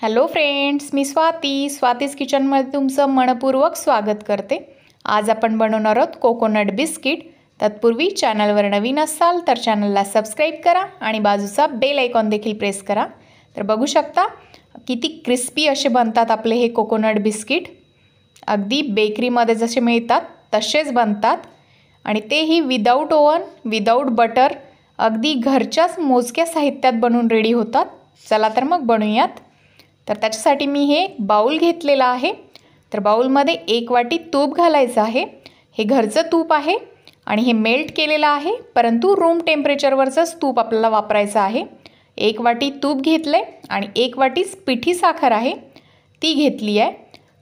hello friends मी स्वाती स्वातीज किचनमध्ये तुमचं मनपूर्वक स्वागत करते आज आपण बनवणार आहोत कोकोनट बिस्किट तत्पूर्वी चॅनलवर नवीन असाल तर चॅनलला सबस्क्राईब करा आणि बाजूचा बेल आयकॉन देखील प्रेस करा तर बघू शकता किती क्रिस्पी असे बनतात आपले हे कोकोनट बिस्किट अगदी बेकरीमध्ये जसे मिळतात तसेच बनतात आणि तेही विदाऊट ओवन विदाऊट बटर अगदी घरच्याच मोजक्या साहित्यात बनवून रेडी होतात चला तर मग बनूयात तर त्याच्यासाठी मी हे बाऊल घेतलेला आहे तर बाऊलमध्ये एक वाटी तूप घालायचं आहे हे घरचं तूप आहे आणि हे मेल्ट केलेलं आहे परंतु रूम टेम्परेचरवरचंच तूप आपल्याला वापरायचं आहे एक वाटी तूप घेतलं आहे आणि एक वाटी पिठी साखर आहे ती घेतली आहे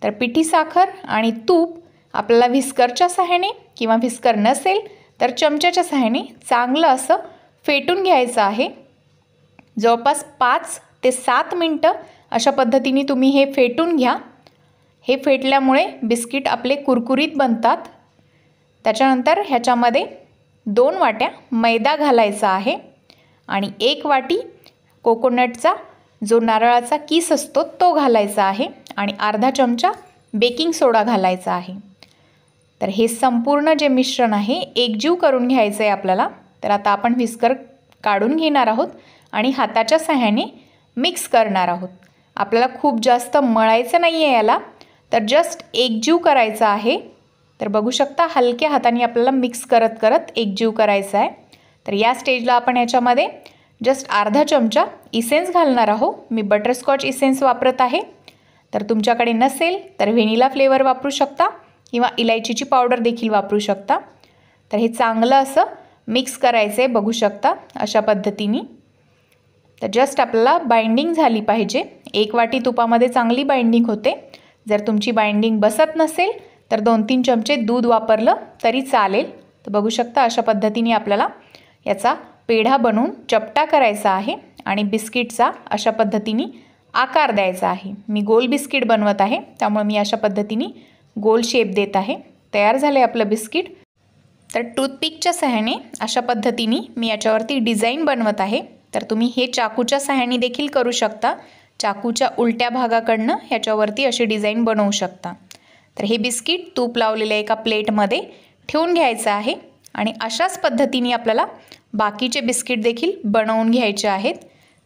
तर पिठी साखर आणि तूप आपल्याला व्हिस्करच्या सहाय्याने किंवा व्हिस्कर नसेल तर चमच्याच्या सहाय्याने चांगलं असं फेटून घ्यायचं आहे जवळपास पाच ते सात मिनटं अशा पद्धतीने तुम्ही हे फेटून घ्या हे फेटल्यामुळे बिस्किट आपले कुरकुरीत बनतात त्याच्यानंतर ह्याच्यामध्ये दोन वाट्या मैदा घालायचा आहे आणि एक वाटी कोकोनटचा जो नारळाचा किस असतो तो घालायचा आहे आणि अर्धा चमचा बेकिंग सोडा घालायचा आहे तर हे संपूर्ण जे मिश्रण आहे एकजीव करून घ्यायचं आहे आपल्याला तर आता आपण विस्कर काढून घेणार आहोत आणि हाताच्या सहाय्याने मिक्स करणार आहोत आपल्याला खूप जास्त मळायचं नाही आहे याला तर जस्ट एकजीव करायचा आहे तर बघू शकता हलक्या हाताने आपल्याला मिक्स करत करत एकजीव करायचा आहे तर या स्टेजला आपण याच्यामध्ये जस्ट अर्धा चमचा इसेन्स घालणार आहोत मी बटरस्कॉच इसेन्स वापरत आहे तर तुमच्याकडे नसेल तर व्हेनिला फ्लेवर वापरू शकता किंवा इलायचीची पावडर देखील वापरू शकता तर हे चांगलं असं मिक्स करायचं आहे बघू शकता अशा पद्धतीने तर जस्ट आपल्याला बाइंडिंग झाली पाहिजे एक वाटी तुपामध्ये चांगली बाइंडिंग होते जर तुमची बाइंडिंग बसत नसेल तर दोन तीन चमचे दूध वापरलं तरी चालेल तर बघू शकता अशा पद्धतीने आपल्याला याचा पेढा बनवून चपटा करायचा आहे आणि बिस्किटचा अशा पद्धतीने आकार द्यायचा आहे मी गोल बिस्किट बनवत आहे त्यामुळे मी अशा पद्धतीने गोल शेप देत आहे तयार झाले आपलं बिस्किट तर टूथपिकच्या सहाय्याने अशा पद्धतीने मी याच्यावरती डिझाईन बनवत आहे तर तुम्ही हे चाकूच्या सहाय्याने देखील करू शकता चाकूच्या उलट्या भागाकडनं ह्याच्यावरती अशी डिझाईन बनवू शकता तर हे बिस्किट तूप लावलेल्या एका प्लेटमध्ये ठेवून घ्यायचं आहे आणि अशाच पद्धतीने आपल्याला बाकीचे बिस्किट देखील बनवून घ्यायचे आहेत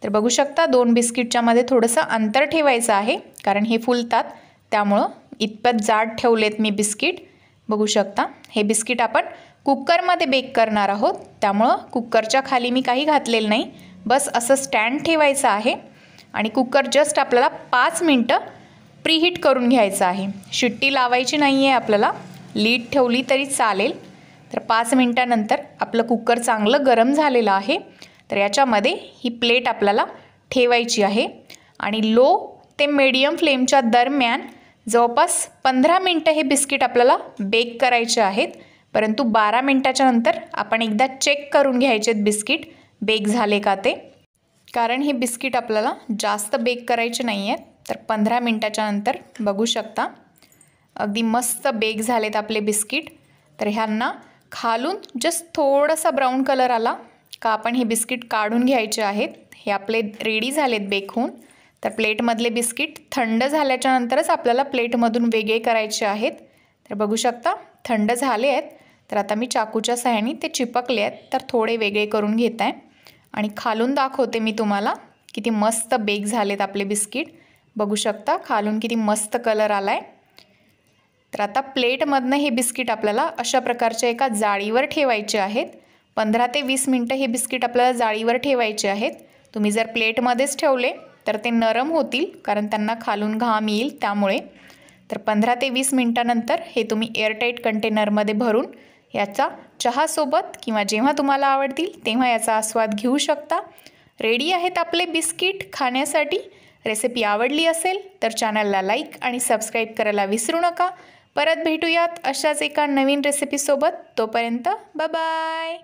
तर बघू शकता दोन बिस्किटच्यामध्ये थोडंसं अंतर ठेवायचं आहे कारण हे फुलतात त्यामुळं इतपत जाड ठेवलेत मी बिस्किट बघू शकता हे बिस्किट आपण कुकरमध्ये बेक करणार आहोत त्यामुळं कुकरच्या खाली मी काही घातलेलं नाही बस असं स्टँड ठेवायचं आहे आणि कुकर जस्ट आपल्याला पाच मिनटं प्रीहीट करून घ्यायचं आहे शिट्टी लावायची नाही आहे आपल्याला लीड ठेवली तरी चालेल तर पाच मिनटानंतर आपलं कुकर चांगलं गरम झालेलं आहे तर याच्यामध्ये ही प्लेट आपल्याला ठेवायची आहे आणि लो ते मीडियम फ्लेमच्या दरम्यान जवळपास पंधरा मिनटं हे बिस्किट आपल्याला बेक करायचे आहेत परंतु बारा मिनटाच्या नंतर आपण एकदा चेक करून घ्यायचे आहेत बिस्किट बेक झाले का ते कारण हे बिस्किट आपल्याला जास्त बेक करायचे नाही आहेत तर पंधरा मिनटाच्या नंतर बघू शकता अगदी मस्त बेक झालेत आपले बिस्किट तर ह्यांना खालून जस्ट थोडासा ब्राऊन कलर आला का आपण हे बिस्किट काढून घ्यायचे आहेत हे आपले रेडी झालेत बेक होऊन तर प्लेटमधले बिस्किट थंड झाल्याच्या नंतरच आपल्याला प्लेटमधून वेगळे करायचे आहेत तर बघू शकता थंड झाले आहेत तर आता मी चाकूच्या सहाय्याने ते चिपकले आहेत तर थोडे वेगळे करून घेत आहे आणि खालून दाखवते मी तुम्हाला किती मस्त बेक झालेत आपले बिस्किट बघू शकता खालून किती मस्त कलर आला आहे तर आता प्लेटमधनं हे बिस्किट आपल्याला अशा प्रकारच्या एका जाळीवर ठेवायचे आहेत पंधरा ते वीस मिनटं हे बिस्किट आपल्याला जाळीवर ठेवायचे आहेत तुम्ही जर प्लेटमध्येच ठेवले तर ते नरम होतील कारण त्यांना खालून घाम येईल त्यामुळे तर पंधरा ते वीस मिनटानंतर हे तुम्ही एअरटाईट कंटेनरमध्ये भरून याचा चहासोबत किंवा जेव्हा तुम्हाला आवडतील तेव्हा याचा आस्वाद घेऊ शकता रेडी आहेत आपले बिस्किट खाण्यासाठी रेसिपी आवडली असेल तर चॅनलला लाईक आणि सबस्क्राईब करायला विसरू नका परत भेटूयात अशाच एका नवीन रेसिपीसोबत तोपर्यंत बाय